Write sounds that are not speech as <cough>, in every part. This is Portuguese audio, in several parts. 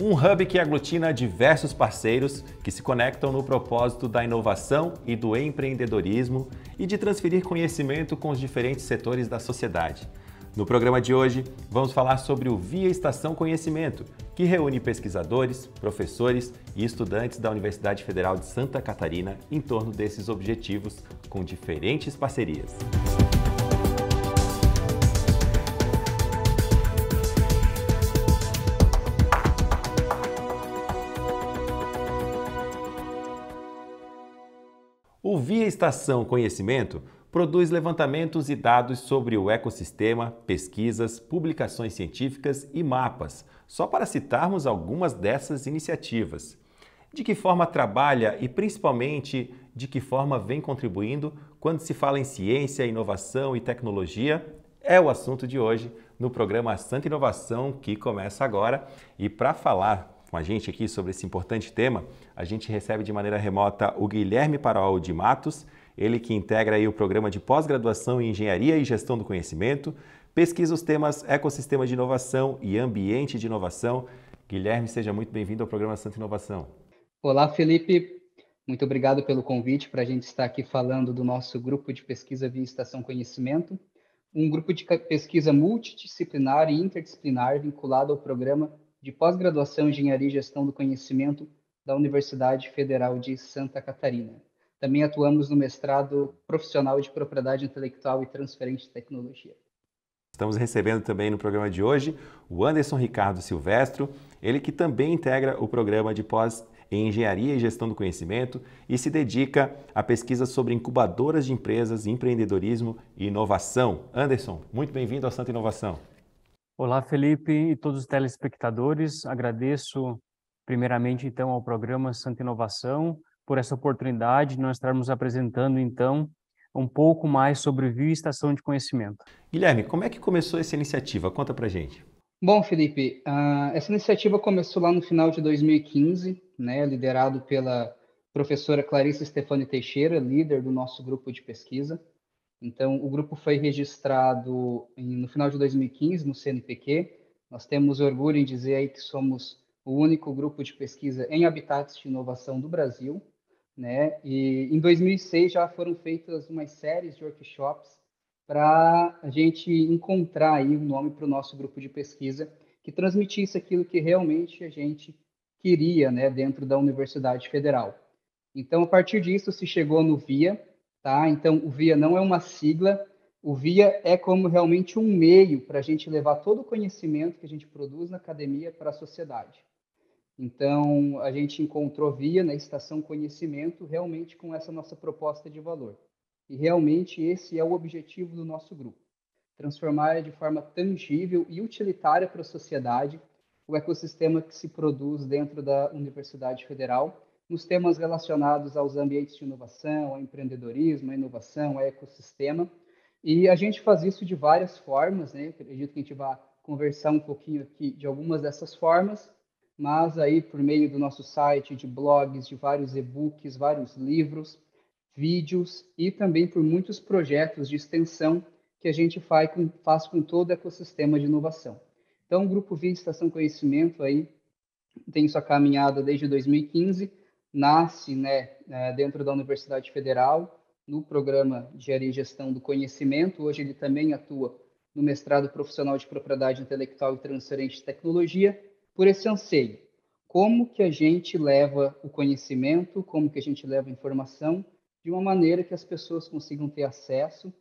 um hub que aglutina diversos parceiros que se conectam no propósito da inovação e do empreendedorismo e de transferir conhecimento com os diferentes setores da sociedade. No programa de hoje, vamos falar sobre o Via Estação Conhecimento, que reúne pesquisadores, professores e estudantes da Universidade Federal de Santa Catarina em torno desses objetivos com diferentes parcerias. Via Estação Conhecimento produz levantamentos e dados sobre o ecossistema, pesquisas, publicações científicas e mapas, só para citarmos algumas dessas iniciativas. De que forma trabalha e, principalmente, de que forma vem contribuindo quando se fala em ciência, inovação e tecnologia é o assunto de hoje no programa Santa Inovação que começa agora. E para falar com a gente aqui sobre esse importante tema, a gente recebe de maneira remota o Guilherme Parol de Matos, ele que integra aí o programa de pós-graduação em Engenharia e Gestão do Conhecimento, pesquisa os temas Ecossistema de Inovação e Ambiente de Inovação. Guilherme, seja muito bem-vindo ao programa Santa Inovação. Olá, Felipe. Muito obrigado pelo convite para a gente estar aqui falando do nosso grupo de pesquisa via Estação Conhecimento, um grupo de pesquisa multidisciplinar e interdisciplinar vinculado ao programa de pós-graduação em Engenharia e Gestão do Conhecimento da Universidade Federal de Santa Catarina. Também atuamos no mestrado profissional de propriedade intelectual e transferência de tecnologia. Estamos recebendo também no programa de hoje o Anderson Ricardo Silvestro, ele que também integra o programa de pós em Engenharia e Gestão do Conhecimento e se dedica à pesquisa sobre incubadoras de empresas, empreendedorismo e inovação. Anderson, muito bem-vindo ao Santa Inovação. Olá, Felipe e todos os telespectadores. Agradeço primeiramente então ao programa Santa Inovação por essa oportunidade de nós estarmos apresentando então um pouco mais sobre estação de conhecimento. Guilherme, como é que começou essa iniciativa? Conta pra gente. Bom, Felipe, uh, essa iniciativa começou lá no final de 2015, né, liderado pela professora Clarice Stefani Teixeira, líder do nosso grupo de pesquisa. Então, o grupo foi registrado em, no final de 2015 no CNPq. Nós temos orgulho em dizer aí que somos o único grupo de pesquisa em habitats de inovação do Brasil, né? E em 2006 já foram feitas umas séries de workshops para a gente encontrar aí um nome para o nosso grupo de pesquisa que transmitisse aquilo que realmente a gente queria, né, dentro da Universidade Federal. Então, a partir disso, se chegou no VIA, Tá? Então, o VIA não é uma sigla, o VIA é como realmente um meio para a gente levar todo o conhecimento que a gente produz na academia para a sociedade. Então, a gente encontrou VIA na Estação Conhecimento realmente com essa nossa proposta de valor. E realmente esse é o objetivo do nosso grupo: transformar de forma tangível e utilitária para a sociedade o ecossistema que se produz dentro da Universidade Federal nos temas relacionados aos ambientes de inovação, ao empreendedorismo, à inovação, ao ecossistema. E a gente faz isso de várias formas, né? acredito que a gente vai conversar um pouquinho aqui de algumas dessas formas, mas aí por meio do nosso site, de blogs, de vários e-books, vários livros, vídeos e também por muitos projetos de extensão que a gente faz com, faz com todo o ecossistema de inovação. Então, o Grupo Via Estação Conhecimento aí tem sua caminhada desde 2015 nasce né, é, dentro da Universidade Federal, no programa de área e Gestão do Conhecimento. Hoje ele também atua no mestrado profissional de propriedade intelectual e transferência de tecnologia, por esse anseio. Como que a gente leva o conhecimento, como que a gente leva a informação de uma maneira que as pessoas consigam ter acesso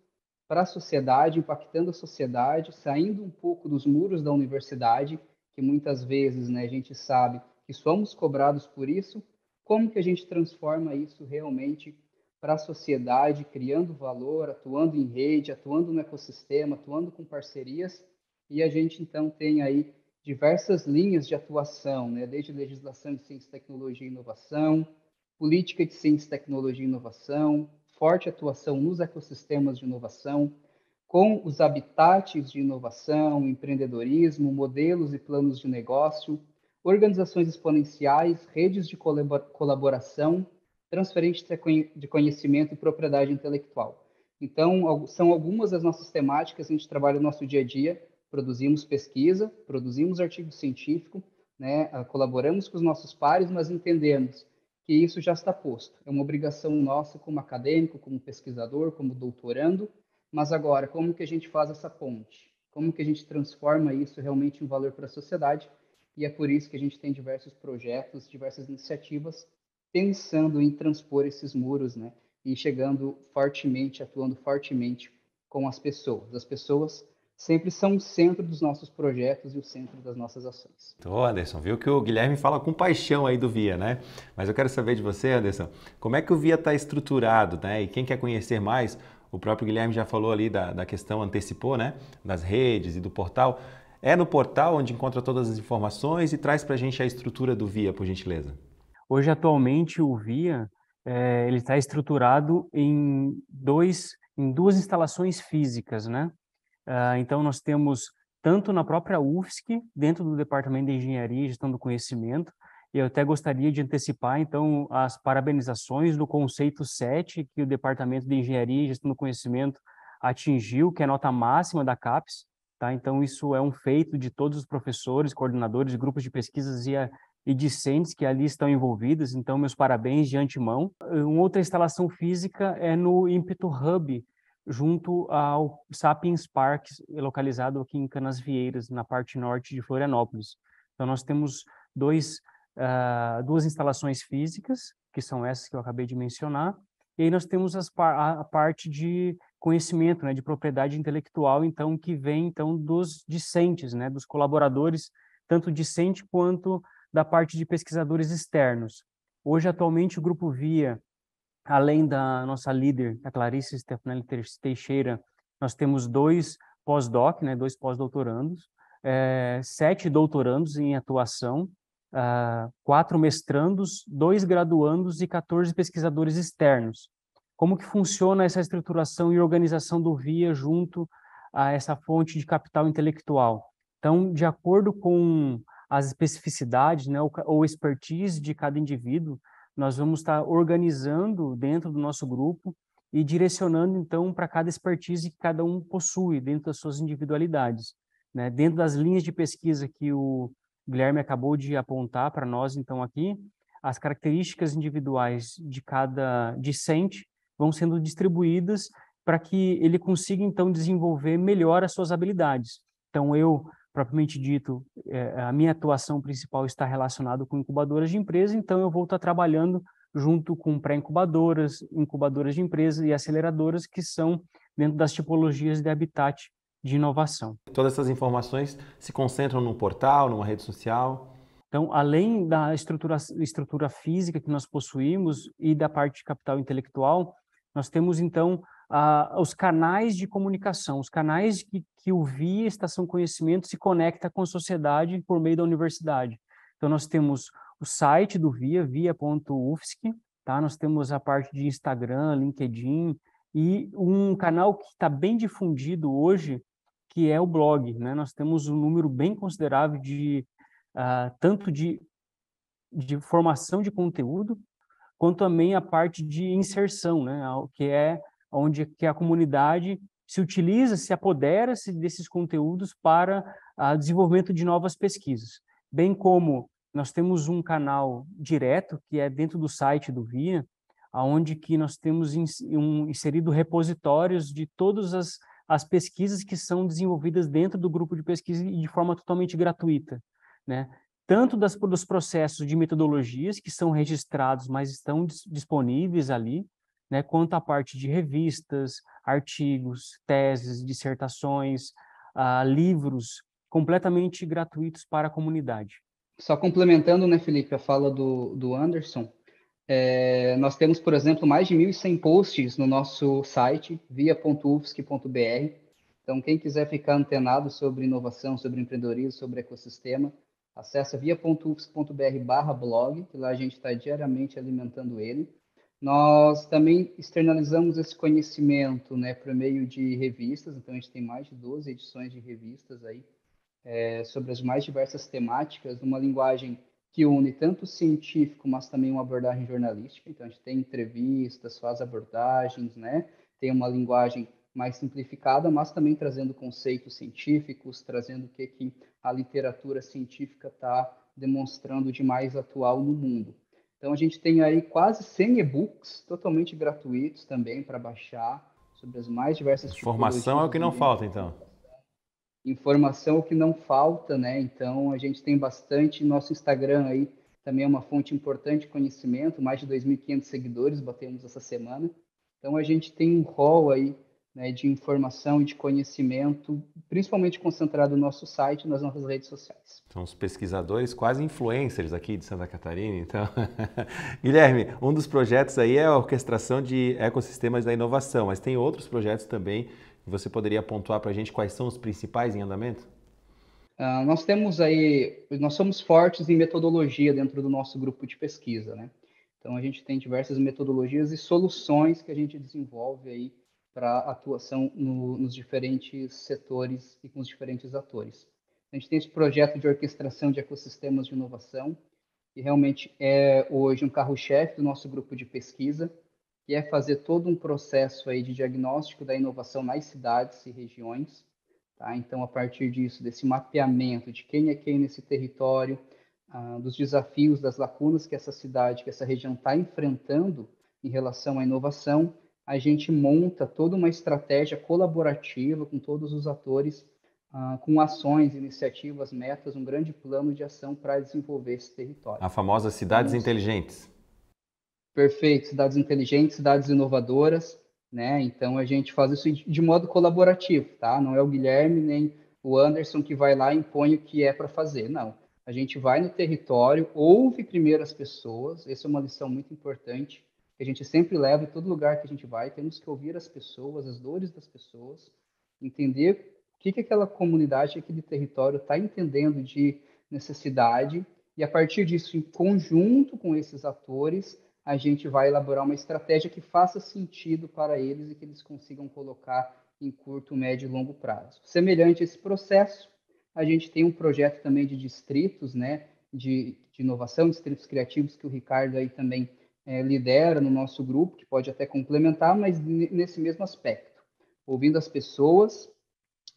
para a sociedade, impactando a sociedade, saindo um pouco dos muros da universidade, que muitas vezes né, a gente sabe que somos cobrados por isso, como que a gente transforma isso realmente para a sociedade, criando valor, atuando em rede, atuando no ecossistema, atuando com parcerias, e a gente então tem aí diversas linhas de atuação, né? desde legislação de ciência, tecnologia e inovação, política de ciência, tecnologia e inovação, forte atuação nos ecossistemas de inovação, com os habitats de inovação, empreendedorismo, modelos e planos de negócio, organizações exponenciais, redes de colaboração, transferência de conhecimento e propriedade intelectual. Então, são algumas das nossas temáticas que a gente trabalha no nosso dia a dia. Produzimos pesquisa, produzimos artigo científico, né? Ah, colaboramos com os nossos pares, mas entendemos que isso já está posto. É uma obrigação nossa como acadêmico, como pesquisador, como doutorando. Mas agora, como que a gente faz essa ponte? Como que a gente transforma isso realmente em valor para a sociedade? e é por isso que a gente tem diversos projetos, diversas iniciativas pensando em transpor esses muros, né? E chegando fortemente, atuando fortemente com as pessoas. As pessoas sempre são o centro dos nossos projetos e o centro das nossas ações. Então, Anderson, viu que o Guilherme fala com paixão aí do Via, né? Mas eu quero saber de você, Anderson, como é que o Via está estruturado, né? E quem quer conhecer mais, o próprio Guilherme já falou ali da, da questão, antecipou, né? Das redes e do portal. É no portal onde encontra todas as informações e traz para a gente a estrutura do VIA, por gentileza. Hoje, atualmente, o VIA é, ele está estruturado em, dois, em duas instalações físicas. Né? Ah, então, nós temos tanto na própria UFSC, dentro do Departamento de Engenharia e Gestão do Conhecimento, eu até gostaria de antecipar, então, as parabenizações do conceito 7 que o Departamento de Engenharia e Gestão do Conhecimento atingiu, que é a nota máxima da CAPES, Tá? Então, isso é um feito de todos os professores, coordenadores, grupos de pesquisas e, a, e discentes que ali estão envolvidos. Então, meus parabéns de antemão. Uma outra instalação física é no Ímpeto Hub, junto ao Sapiens Park, localizado aqui em Canasvieiras, na parte norte de Florianópolis. Então, nós temos dois, uh, duas instalações físicas, que são essas que eu acabei de mencionar, e aí nós temos as, a parte de conhecimento, né, de propriedade intelectual, então que vem então dos discentes, né, dos colaboradores, tanto discente quanto da parte de pesquisadores externos. Hoje atualmente o grupo Via, além da nossa líder, a Clarice Stefanelli Teixeira, nós temos dois pós-doc, né, dois pós-doutorandos, é, sete doutorandos em atuação, uh, quatro mestrandos, dois graduandos e 14 pesquisadores externos. Como que funciona essa estruturação e organização do VIA junto a essa fonte de capital intelectual? Então, de acordo com as especificidades né, ou, ou expertise de cada indivíduo, nós vamos estar organizando dentro do nosso grupo e direcionando, então, para cada expertise que cada um possui dentro das suas individualidades. Né? Dentro das linhas de pesquisa que o Guilherme acabou de apontar para nós, então, aqui, as características individuais de cada discente vão sendo distribuídas para que ele consiga, então, desenvolver melhor as suas habilidades. Então, eu, propriamente dito, é, a minha atuação principal está relacionada com incubadoras de empresa, então eu vou estar trabalhando junto com pré-incubadoras, incubadoras de empresa e aceleradoras que são dentro das tipologias de habitat de inovação. Todas essas informações se concentram num portal, numa rede social? Então, além da estrutura, estrutura física que nós possuímos e da parte de capital intelectual, nós temos, então, os canais de comunicação, os canais que, que o VIA Estação Conhecimento se conecta com a sociedade por meio da universidade. Então, nós temos o site do VIA, é via.ufsc, tá? nós temos a parte de Instagram, LinkedIn, e um canal que está bem difundido hoje, que é o blog. Né? Nós temos um número bem considerável de ah, tanto de, de formação de conteúdo, quanto também a parte de inserção, né? que é onde que a comunidade se utiliza, se apodera-se desses conteúdos para o ah, desenvolvimento de novas pesquisas. Bem como nós temos um canal direto, que é dentro do site do VIA, onde que nós temos inserido repositórios de todas as, as pesquisas que são desenvolvidas dentro do grupo de pesquisa e de forma totalmente gratuita. Né? tanto das, dos processos de metodologias que são registrados, mas estão dis, disponíveis ali, né, quanto a parte de revistas, artigos, teses, dissertações, uh, livros completamente gratuitos para a comunidade. Só complementando, né, Felipe, a fala do, do Anderson, é, nós temos, por exemplo, mais de 1.100 posts no nosso site, via.ufsc.br. Então, quem quiser ficar antenado sobre inovação, sobre empreendedorismo, sobre ecossistema, Acesse via.ufs.br barra blog, que lá a gente está diariamente alimentando ele. Nós também externalizamos esse conhecimento né, por meio de revistas, então a gente tem mais de 12 edições de revistas aí é, sobre as mais diversas temáticas, numa linguagem que une tanto o científico, mas também uma abordagem jornalística. Então a gente tem entrevistas, faz abordagens, né? tem uma linguagem mais simplificada, mas também trazendo conceitos científicos, trazendo o que, que a literatura científica está demonstrando de mais atual no mundo. Então, a gente tem aí quase 100 e-books totalmente gratuitos também para baixar sobre as mais diversas Informação é o que não falta, então. Informação é o que não falta, né? Então, a gente tem bastante. Nosso Instagram aí também é uma fonte importante de conhecimento, mais de 2.500 seguidores batemos essa semana. Então, a gente tem um rol aí né, de informação e de conhecimento, principalmente concentrado no nosso site e nas nossas redes sociais. São os pesquisadores quase influencers aqui de Santa Catarina, então. <laughs> Guilherme, um dos projetos aí é a orquestração de ecossistemas da inovação, mas tem outros projetos também. Você poderia pontuar para a gente quais são os principais em andamento? Uh, nós temos aí, nós somos fortes em metodologia dentro do nosso grupo de pesquisa, né? Então a gente tem diversas metodologias e soluções que a gente desenvolve aí para atuação no, nos diferentes setores e com os diferentes atores. A gente tem esse projeto de orquestração de ecossistemas de inovação, que realmente é hoje um carro-chefe do nosso grupo de pesquisa, que é fazer todo um processo aí de diagnóstico da inovação nas cidades e regiões. Tá? Então, a partir disso, desse mapeamento de quem é quem nesse território, ah, dos desafios, das lacunas que essa cidade, que essa região está enfrentando em relação à inovação, a gente monta toda uma estratégia colaborativa com todos os atores, uh, com ações, iniciativas, metas, um grande plano de ação para desenvolver esse território. A famosa Cidades então, Inteligentes. Perfeito, cidades inteligentes, cidades inovadoras, né? Então a gente faz isso de modo colaborativo, tá? Não é o Guilherme nem o Anderson que vai lá e impõe o que é para fazer, não. A gente vai no território, ouve primeiro as pessoas, essa é uma lição muito importante, que a gente sempre leva em todo lugar que a gente vai. Temos que ouvir as pessoas, as dores das pessoas, entender o que, que aquela comunidade, aquele território está entendendo de necessidade e a partir disso, em conjunto com esses atores, a gente vai elaborar uma estratégia que faça sentido para eles e que eles consigam colocar em curto, médio e longo prazo. Semelhante a esse processo, a gente tem um projeto também de distritos, né, de, de inovação, distritos criativos, que o Ricardo aí também é, lidera no nosso grupo, que pode até complementar, mas nesse mesmo aspecto, ouvindo as pessoas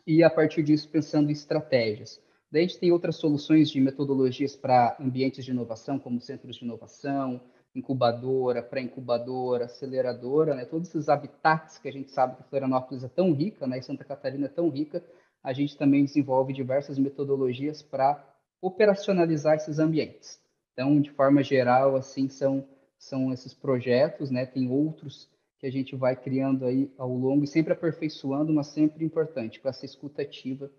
e a partir disso pensando em estratégias. Daí a gente tem outras soluções de metodologias para ambientes de inovação, como centros de inovação, incubadora, pré-incubadora, aceleradora, né? todos esses habitats que a gente sabe que Florianópolis é tão rica, né? e Santa Catarina é tão rica, a gente também desenvolve diversas metodologias para operacionalizar esses ambientes. Então, de forma geral, assim, são são esses projetos, né? Tem outros que a gente vai criando aí ao longo e sempre aperfeiçoando, mas sempre importante, com essa escuta ativa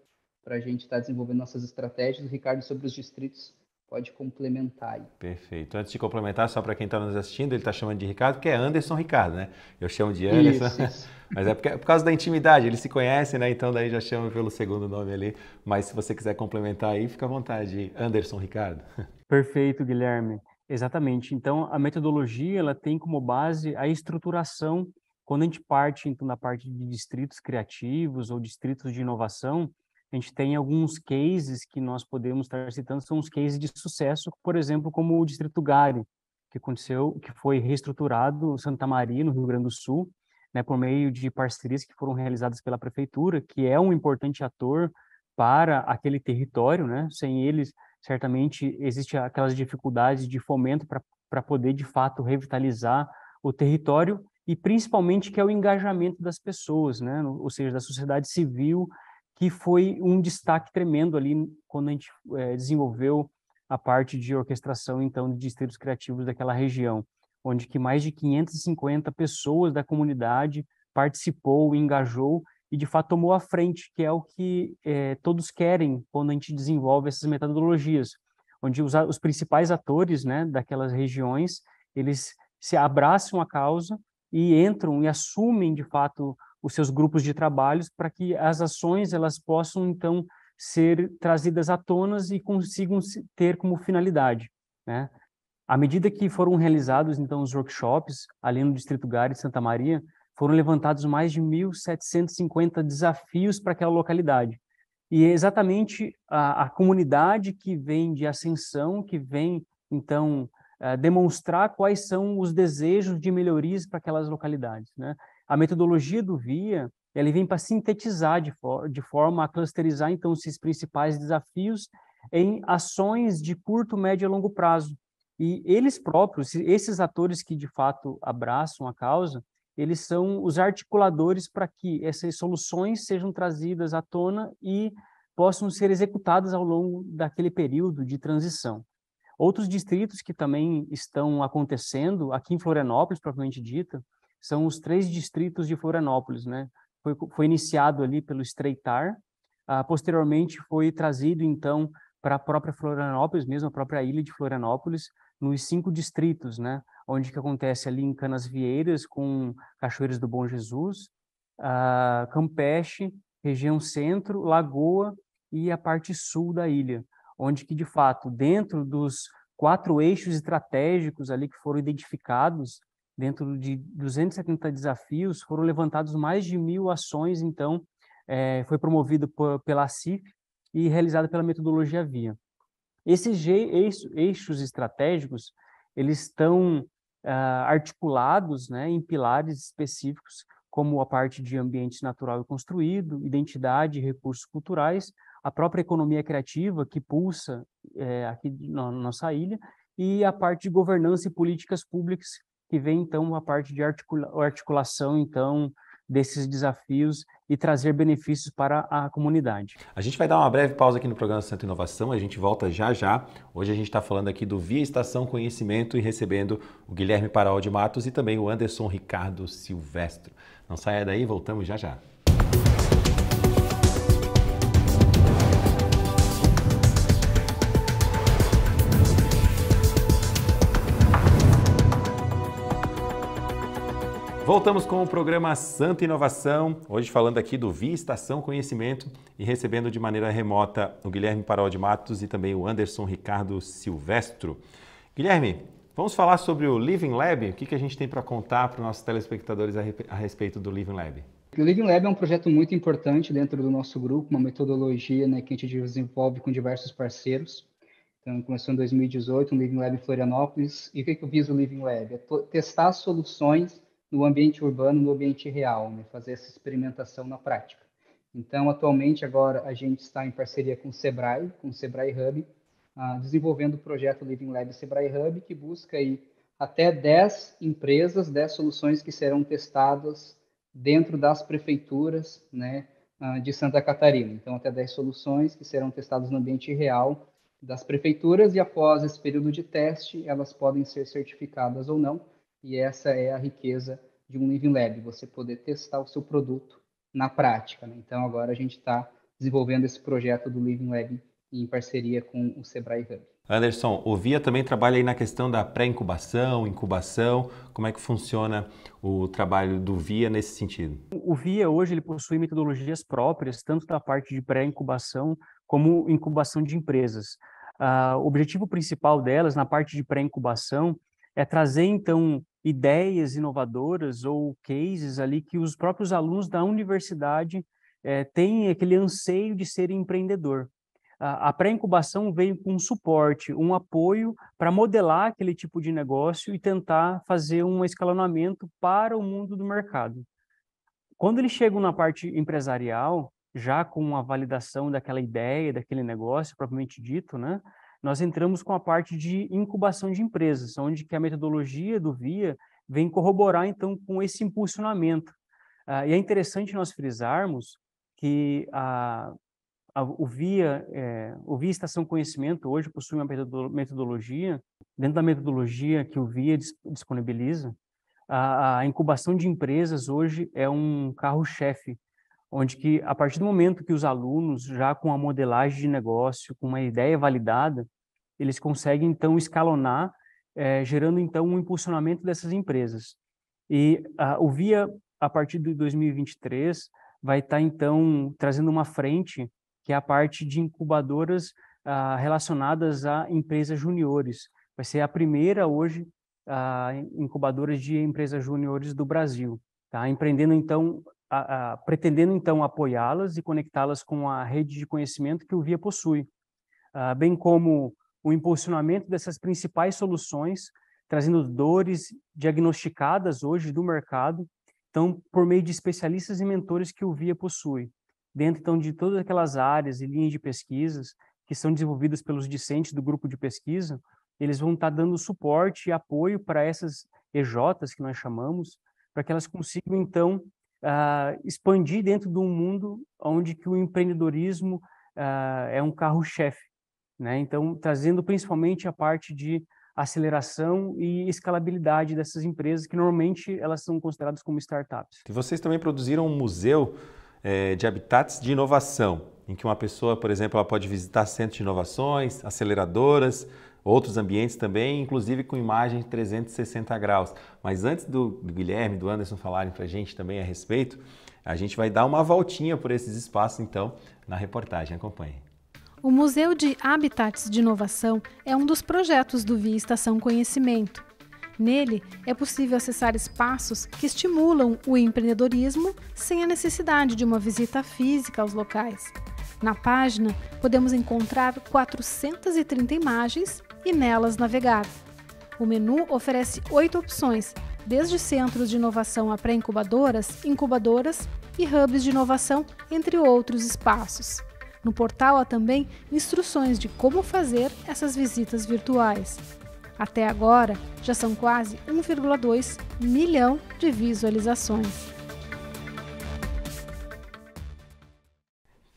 para a gente estar tá desenvolvendo nossas estratégias. O Ricardo, sobre os distritos, pode complementar aí. Perfeito. Antes de complementar, só para quem está nos assistindo, ele está chamando de Ricardo, porque é Anderson Ricardo, né? Eu chamo de Anderson, isso, isso. <laughs> mas é, porque, é por causa da intimidade, eles se conhecem, né? Então daí já chama pelo segundo nome ali. Mas se você quiser complementar aí, fica à vontade, Anderson Ricardo. <laughs> Perfeito, Guilherme. Exatamente. Então, a metodologia ela tem como base a estruturação. Quando a gente parte então da parte de distritos criativos ou distritos de inovação, a gente tem alguns cases que nós podemos estar citando, são os cases de sucesso, por exemplo, como o distrito Gare, que aconteceu, que foi reestruturado Santa Maria no Rio Grande do Sul, né, por meio de parcerias que foram realizadas pela prefeitura, que é um importante ator para aquele território, né? Sem eles, certamente existe aquelas dificuldades de fomento para poder de fato revitalizar o território e principalmente que é o engajamento das pessoas, né? ou seja, da sociedade civil, que foi um destaque tremendo ali quando a gente é, desenvolveu a parte de orquestração então de distritos criativos daquela região, onde que mais de 550 pessoas da comunidade participou, engajou e de fato tomou a frente, que é o que é, todos querem quando a gente desenvolve essas metodologias, onde os, os principais atores né, daquelas regiões, eles se abraçam à causa e entram e assumem de fato os seus grupos de trabalhos para que as ações elas possam então ser trazidas à tona e consigam ter como finalidade, né? À medida que foram realizados então os workshops ali no Distrito Gare de Santa Maria, foram levantados mais de 1.750 desafios para aquela localidade. E é exatamente a, a, comunidade que vem de ascensão, que vem, então, é, demonstrar quais são os desejos de melhorias para aquelas localidades. Né? A metodologia do VIA, ele vem para sintetizar de, for de forma a clusterizar, então, esses principais desafios em ações de curto, médio e longo prazo. E eles próprios, esses atores que de fato abraçam a causa, eles são os articuladores para que essas soluções sejam trazidas à tona e possam ser executadas ao longo daquele período de transição. Outros distritos que também estão acontecendo, aqui em Florianópolis, propriamente dita, são os três distritos de Florianópolis. Né? Foi, foi iniciado ali pelo Estreitar, ah, posteriormente foi trazido, então, para a própria Florianópolis, mesmo a própria ilha de Florianópolis, nos cinco distritos, né? onde que acontece ali em Canas Vieiras, com Cachoeiras do Bom Jesus, uh, Campeche, região centro, Lagoa e a parte sul da ilha, onde que, de fato, dentro dos quatro eixos estratégicos ali que foram identificados, dentro de 270 desafios, foram levantados mais de mil ações, então, é, foi promovido por, pela CIF e realizado pela metodologia VIA. Esses eixos estratégicos, eles estão uh, articulados né, em pilares específicos, como a parte de ambiente natural e construído, identidade e recursos culturais, a própria economia criativa que pulsa é, aqui na nossa ilha, e a parte de governança e políticas públicas, que vem, então, a parte de articula articulação, então, desses desafios e trazer benefícios para a comunidade. A gente vai dar uma breve pausa aqui no programa Centro Inovação, a gente volta já já. Hoje a gente está falando aqui do Via Estação Conhecimento e recebendo o Guilherme Paral de Matos e também o Anderson Ricardo Silvestro. Não saia daí, voltamos já já. Voltamos com o programa Santa Inovação, hoje falando aqui do Via Estação Conhecimento e recebendo de maneira remota o Guilherme Parol de Matos e também o Anderson Ricardo Silvestro. Guilherme, vamos falar sobre o Living Lab, o que, que a gente tem para contar para os nossos telespectadores a respeito do Living Lab? O Living Lab é um projeto muito importante dentro do nosso grupo, uma metodologia né, que a gente desenvolve com diversos parceiros. Então, começou em 2018, um Living Lab em Florianópolis. E o que, que eu viso o Living Lab? É testar soluções no ambiente urbano, no ambiente real, né? fazer essa experimentação na prática. Então, atualmente, agora a gente está em parceria com o Sebrae, com o Sebrae Hub, uh, desenvolvendo o projeto Living Lab Sebrae Hub, que busca aí até 10 empresas, 10 soluções que serão testadas dentro das prefeituras né, uh, de Santa Catarina. Então, até 10 soluções que serão testadas no ambiente real das prefeituras e após esse período de teste, elas podem ser certificadas ou não e essa é a riqueza de um Living Lab, você poder testar o seu produto na prática. Né? Então, agora a gente está desenvolvendo esse projeto do Living Lab em parceria com o Sebrae Hub. Anderson, o VIA também trabalha aí na questão da pré-incubação, incubação. Como é que funciona o trabalho do VIA nesse sentido? O VIA hoje ele possui metodologias próprias, tanto da parte de pré-incubação como incubação de empresas. Uh, o objetivo principal delas, na parte de pré-incubação, é trazer então ideias inovadoras ou cases ali que os próprios alunos da universidade é, têm aquele anseio de ser empreendedor. A, a pré-incubação veio com um suporte, um apoio para modelar aquele tipo de negócio e tentar fazer um escalonamento para o mundo do mercado. Quando eles chegam na parte empresarial, já com a validação daquela ideia, daquele negócio propriamente dito, né? nós entramos com a parte de incubação de empresas, onde que a metodologia do VIA vem corroborar, então, com esse impulsionamento. Ah, e é interessante nós frisarmos que a, a, o, VIA, é, o VIA Estação Conhecimento hoje possui uma metodologia, dentro da metodologia que o VIA disponibiliza, a, a incubação de empresas hoje é um carro-chefe onde que a partir do momento que os alunos já com a modelagem de negócio, com uma ideia validada, eles conseguem então escalonar, eh, gerando então um impulsionamento dessas empresas. E o Via a partir de 2023 vai estar tá, então trazendo uma frente que é a parte de incubadoras ah, relacionadas a empresas juniores. Vai ser a primeira hoje a ah, incubadoras de empresas juniores do Brasil, tá? Empreendendo então a, a, pretendendo então apoiá-las e conectá-las com a rede de conhecimento que o VIA possui, ah, bem como o impulsionamento dessas principais soluções, trazendo dores diagnosticadas hoje do mercado, então por meio de especialistas e mentores que o VIA possui, dentro então de todas aquelas áreas e linhas de pesquisas que são desenvolvidas pelos discentes do grupo de pesquisa, eles vão estar tá dando suporte e apoio para essas EJs que nós chamamos, para que elas consigam então uh, expandir dentro de um mundo onde que o empreendedorismo uh, é um carro-chefe, né? Então, trazendo principalmente a parte de aceleração e escalabilidade dessas empresas, que normalmente elas são consideradas como startups. E vocês também produziram um museu é, de habitats de inovação, em que uma pessoa, por exemplo, ela pode visitar centros de inovações, aceleradoras, outros ambientes também, inclusive com imagem 360 graus. Mas antes do, do Guilherme, do Anderson falarem para a gente também a respeito, a gente vai dar uma voltinha por esses espaços, então, na reportagem. Acompanhe. O Museu de Habitats de Inovação é um dos projetos do Via Estação Conhecimento. Nele, é possível acessar espaços que estimulam o empreendedorismo sem a necessidade de uma visita física aos locais. Na página, podemos encontrar 430 imagens e nelas navegar. O menu oferece oito opções, desde centros de inovação a pré-incubadoras, incubadoras e hubs de inovação, entre outros espaços. No portal há também instruções de como fazer essas visitas virtuais. Até agora, já são quase 1,2 milhão de visualizações.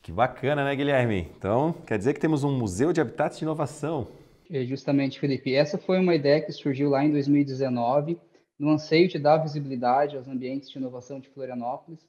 Que bacana, né, Guilherme? Então, quer dizer que temos um museu de habitats de inovação. É, justamente, Felipe, essa foi uma ideia que surgiu lá em 2019, no anseio de dar visibilidade aos ambientes de inovação de Florianópolis.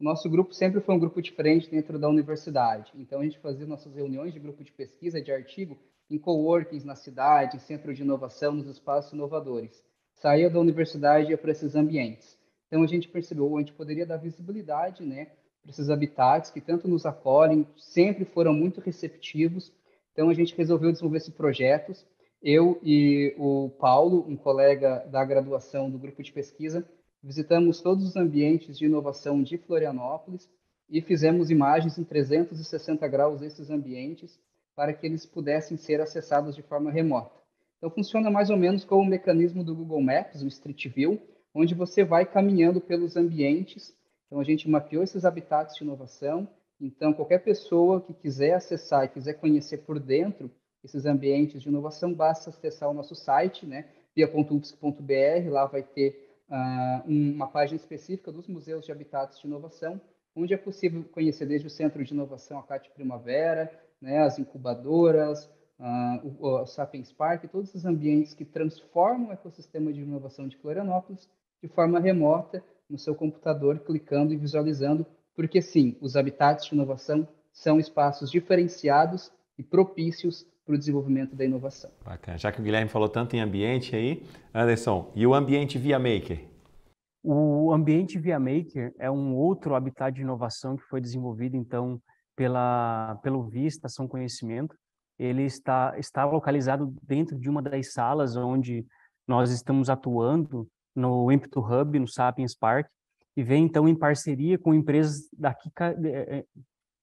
O nosso grupo sempre foi um grupo diferente dentro da universidade, então a gente fazia nossas reuniões de grupo de pesquisa, de artigo, em coworkings na cidade, em centro de inovação, nos espaços inovadores. Saía da universidade e ia para esses ambientes. Então a gente percebeu, a gente poderia dar visibilidade né, para esses habitats que tanto nos acolhem, sempre foram muito receptivos então a gente resolveu desenvolver esses projetos. Eu e o Paulo, um colega da graduação do grupo de pesquisa, visitamos todos os ambientes de inovação de Florianópolis e fizemos imagens em 360 graus desses ambientes para que eles pudessem ser acessados de forma remota. Então funciona mais ou menos como o mecanismo do Google Maps, o Street View, onde você vai caminhando pelos ambientes. Então a gente mapeou esses habitats de inovação então, qualquer pessoa que quiser acessar e quiser conhecer por dentro esses ambientes de inovação, basta acessar o nosso site, né, via.upsc.br, lá vai ter uh, uma página específica dos museus de habitats de inovação, onde é possível conhecer desde o Centro de Inovação Acate Primavera, né, as incubadoras, uh, o, o Sapiens Park, todos esses ambientes que transformam o ecossistema de inovação de Florianópolis de forma remota, no seu computador, clicando e visualizando porque sim, os habitats de inovação são espaços diferenciados e propícios para o desenvolvimento da inovação. Bacana. Já que o Guilherme falou tanto em ambiente aí, Anderson, e o ambiente via Maker? O ambiente via Maker é um outro habitat de inovação que foi desenvolvido então pela pelo Vista São Conhecimento. Ele está está localizado dentro de uma das salas onde nós estamos atuando no Empto Hub, no Sapiens Park, e vem então em parceria com empresas daqui eh, eh,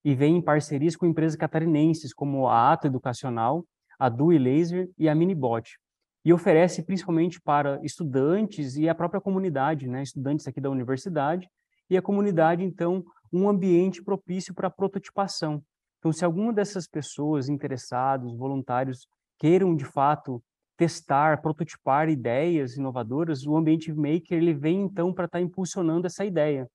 e vem em parcerias com empresas catarinenses como a Ato Educacional, a Dui Laser e a Minibot. E oferece principalmente para estudantes e a própria comunidade, né, estudantes aqui da universidade e a comunidade então um ambiente propício para prototipação. Então, se alguma dessas pessoas interessadas, voluntários queiram de fato testar, prototipar ideias inovadoras, o ambiente maker ele vem então para estar tá impulsionando essa ideia.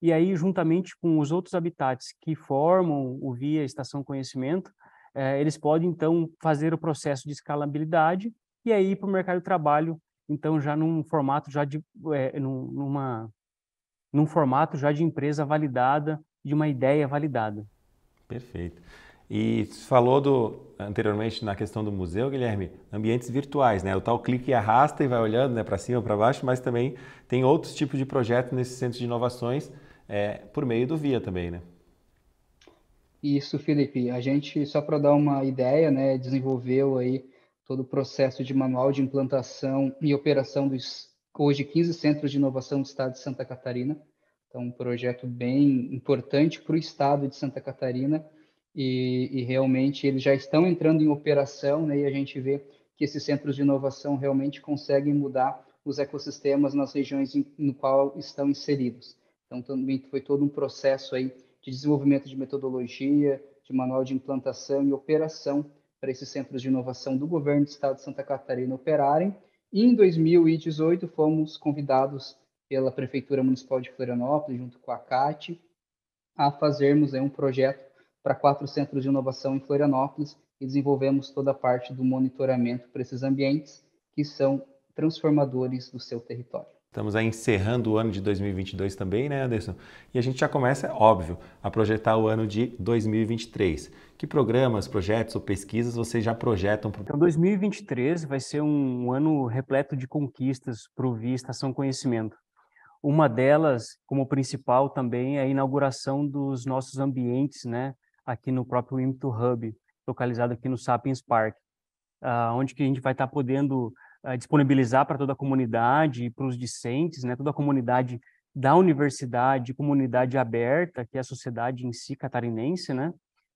E aí, juntamente com os outros habitats que formam o Via Estação Conhecimento, eh, eles podem então fazer o processo de escalabilidade e aí para o mercado de trabalho, então já num formato já de é, numa num formato já de empresa validada, de uma ideia validada. Perfeito. E falou do, anteriormente na questão do museu, Guilherme, ambientes virtuais, né? O tal clique e arrasta e vai olhando né, para cima, para baixo, mas também tem outros tipos de projetos nesse centro de inovações é, por meio do Via também, né? Isso, Felipe. A gente, só para dar uma ideia, né, desenvolveu aí todo o processo de manual de implantação e operação dos hoje 15 centros de inovação do estado de Santa Catarina. Então, um projeto bem importante para o estado de Santa Catarina e, e, realmente eles já estão entrando em operação, né? E a gente vê que esses centros de inovação realmente conseguem mudar os ecossistemas nas regiões em, no qual estão inseridos. Então também foi todo um processo aí de desenvolvimento de metodologia, de manual de implantação e operação para esses centros de inovação do governo do estado de Santa Catarina operarem. E em 2018 fomos convidados pela prefeitura municipal de Florianópolis junto com a CAT a fazermos né, um projeto para quatro centros de inovação em Florianópolis e desenvolvemos toda a parte do monitoramento para esses ambientes que são transformadores do seu território. Estamos aí encerrando o ano de 2022 também, né, Anderson? E a gente já começa, é óbvio, a projetar o ano de 2023. Que programas, projetos ou pesquisas vocês já projetam? Pro... Então, 2023 vai ser um ano repleto de conquistas para o VI Estação Conhecimento. Uma delas, como principal também, é a inauguração dos nossos ambientes, né, aqui no próprio Impeto Hub, localizado aqui no Sapiens Park, uh, onde que a gente vai estar tá podendo uh, disponibilizar para toda a comunidade e para os discentes, né, toda a comunidade da universidade, comunidade aberta, que é a sociedade em si catarinense, né,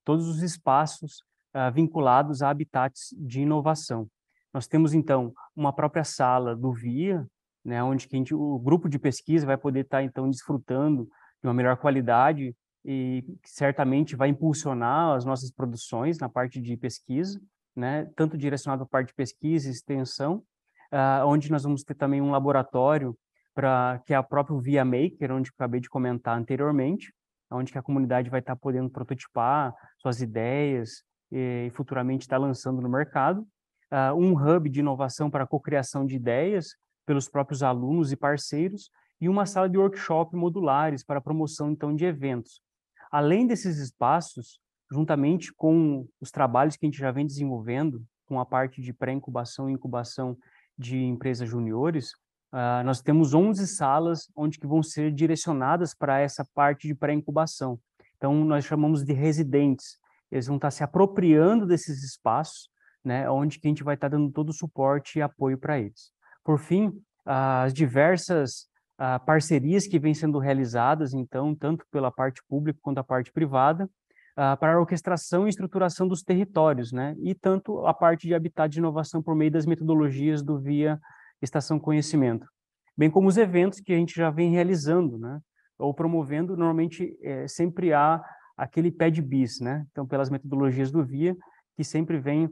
todos os espaços uh, vinculados a habitats de inovação. Nós temos, então, uma própria sala do VIA, né, onde que gente, o grupo de pesquisa vai poder estar, tá, então, desfrutando de uma melhor qualidade e certamente vai impulsionar as nossas produções na parte de pesquisa, né? tanto direcionado à parte de pesquisa e extensão, uh, onde nós vamos ter também um laboratório para que é a próprio Via Maker, onde acabei de comentar anteriormente, onde a comunidade vai estar tá podendo prototipar suas ideias e, e futuramente estar tá lançando no mercado. Uh, um hub de inovação para cocriação de ideias pelos próprios alunos e parceiros e uma sala de workshop modulares para promoção então de eventos. Além desses espaços, juntamente com os trabalhos que a gente já vem desenvolvendo, com a parte de pré-incubação e incubação de empresas juniores, uh, nós temos 11 salas onde que vão ser direcionadas para essa parte de pré-incubação. Então, nós chamamos de residentes. Eles vão estar se apropriando desses espaços, né, onde que a gente vai estar dando todo o suporte e apoio para eles. Por fim, ah, as diversas parcerias que vêm sendo realizadas, então, tanto pela parte pública quanto a parte privada, ah, para a orquestração e estruturação dos territórios, né? E tanto a parte de habitat de inovação por meio das metodologias do Via Estação Conhecimento, bem como os eventos que a gente já vem realizando, né? Ou promovendo, normalmente é, sempre há aquele pé de bis, né? Então, pelas metodologias do Via, que sempre vem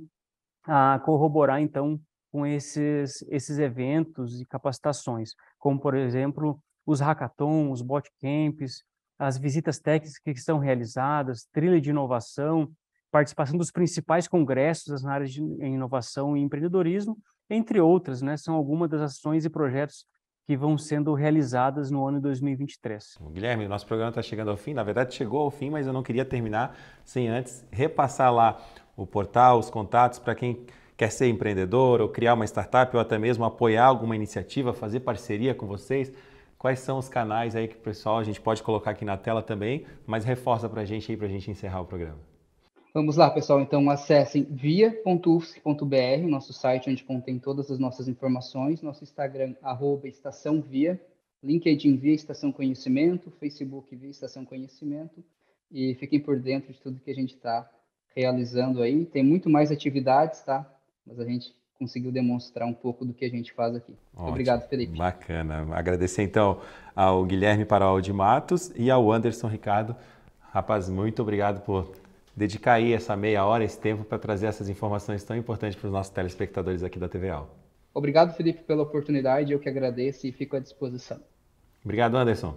a corroborar, então, com esses, esses eventos e capacitações, como, por exemplo, os hackathons, os bootcamps, as visitas técnicas que são realizadas, trilha de inovação, participação dos principais congressos nas áreas de inovação e empreendedorismo, entre outras, né, são algumas das ações e projetos que vão sendo realizadas no ano de 2023. Guilherme, nosso programa está chegando ao fim, na verdade chegou ao fim, mas eu não queria terminar sem antes repassar lá o portal, os contatos, para quem quer ser empreendedor ou criar uma startup ou até mesmo apoiar alguma iniciativa, fazer parceria com vocês, quais são os canais aí que o pessoal a gente pode colocar aqui na tela também, mas reforça para a gente aí para a gente encerrar o programa. Vamos lá, pessoal. Então, acessem via.ufsc.br, nosso site onde contém todas as nossas informações, nosso Instagram, arroba Estação Via, LinkedIn Via Estação Conhecimento, Facebook Via Estação Conhecimento, e fiquem por dentro de tudo que a gente está realizando aí. Tem muito mais atividades, tá? mas a gente conseguiu demonstrar um pouco do que a gente faz aqui. Ótimo, Obrigado, Felipe. Bacana. Agradecer então ao Guilherme Parol de Matos e ao Anderson Ricardo. Rapaz, muito obrigado por dedicar aí essa meia hora, esse tempo para trazer essas informações tão importantes para os nossos telespectadores aqui da TVA. Obrigado, Felipe, pela oportunidade. Eu que agradeço e fico à disposição. Obrigado, Anderson.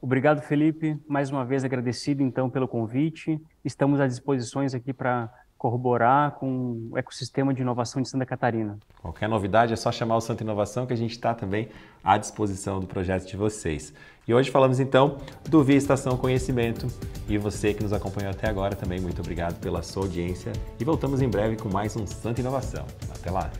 Obrigado, Felipe. Mais uma vez agradecido então pelo convite. Estamos à disposição aqui para corroborar com o ecossistema de inovação de Santa Catarina. Qualquer novidade é só chamar o Santa Inovação que a gente está também à disposição do projeto de vocês. E hoje falamos então do Via Estação Conhecimento e você que nos acompanhou até agora também, muito obrigado pela sua audiência e voltamos em breve com mais um Santa Inovação. Até lá!